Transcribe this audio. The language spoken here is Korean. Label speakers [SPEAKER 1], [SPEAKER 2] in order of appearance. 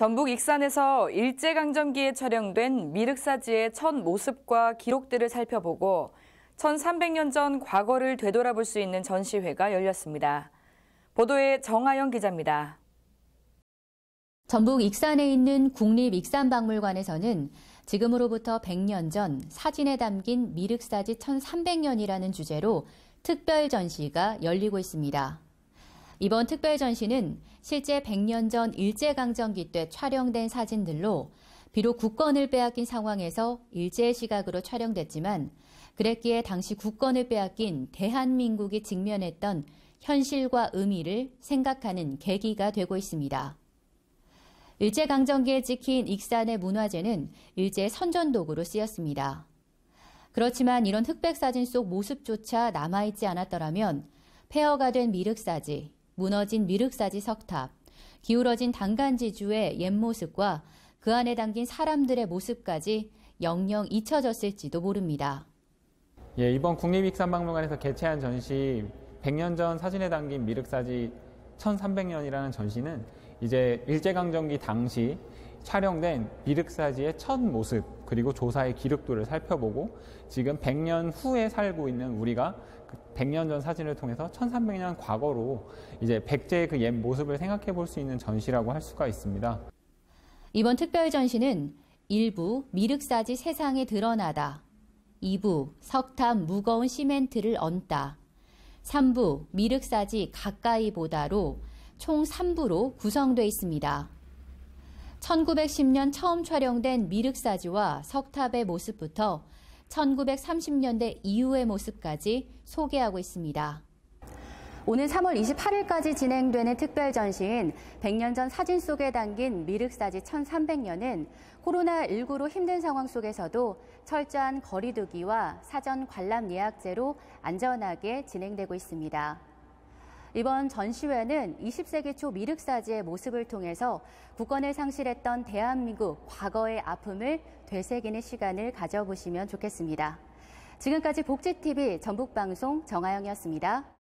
[SPEAKER 1] 전북 익산에서 일제강점기에 촬영된 미륵사지의 첫 모습과 기록들을 살펴보고 1300년 전 과거를 되돌아볼 수 있는 전시회가 열렸습니다. 보도에 정하영 기자입니다.
[SPEAKER 2] 전북 익산에 있는 국립익산박물관에서는 지금으로부터 100년 전 사진에 담긴 미륵사지 1300년이라는 주제로 특별 전시가 열리고 있습니다. 이번 특별 전시는 실제 100년 전 일제강점기 때 촬영된 사진들로 비록 국권을 빼앗긴 상황에서 일제의 시각으로 촬영됐지만 그랬기에 당시 국권을 빼앗긴 대한민국이 직면했던 현실과 의미를 생각하는 계기가 되고 있습니다. 일제강점기에 찍힌 익산의 문화재는 일제 선전도구로 쓰였습니다. 그렇지만 이런 흑백사진 속 모습조차 남아있지 않았더라면 폐허가 된 미륵사지, 무너진 미륵사지 석탑, 기울어진 당간지주의 옛모습과 그 안에 담긴 사람들의 모습까지 영영 잊혀졌을지도 모릅니다.
[SPEAKER 3] 예, 이번 국립익산박물관에서 개최한 전시 100년 전 사진에 담긴 미륵사지 1300년이라는 전시는 이제 일제강점기 당시 촬영된 미륵사지의 첫 모습 그리고 조사의 기록도를 살펴보고 지금 100년 후에 살고 있는 우리가 100년 그 전 사진을 통해서 1300년 과거로 이제 백제의 그 옛 모습을 생각해 볼 수 있는 전시라고 할 수가 있습니다.
[SPEAKER 2] 이번 특별 전시는 1부 미륵사지 세상에 드러나다 2부 석탑 무거운 시멘트를 얹다 3부 미륵사지 가까이 보다로 총 3부로 구성되어 있습니다. 1910년 처음 촬영된 미륵사지와 석탑의 모습부터 1930년대 이후의 모습까지 소개하고 있습니다. 오늘 3월 28일까지 진행되는 특별 전시인 100년 전 사진 속에 담긴 미륵사지 1300년은 코로나19로 힘든 상황 속에서도 철저한 거리두기와 사전 관람 예약제로 안전하게 진행되고 있습니다. 이번 전시회는 20세기 초 미륵사지의 모습을 통해서 국권을 상실했던 대한민국 과거의 아픔을 되새기는 시간을 가져보시면 좋겠습니다. 지금까지 복지TV 전북방송 정하영이었습니다.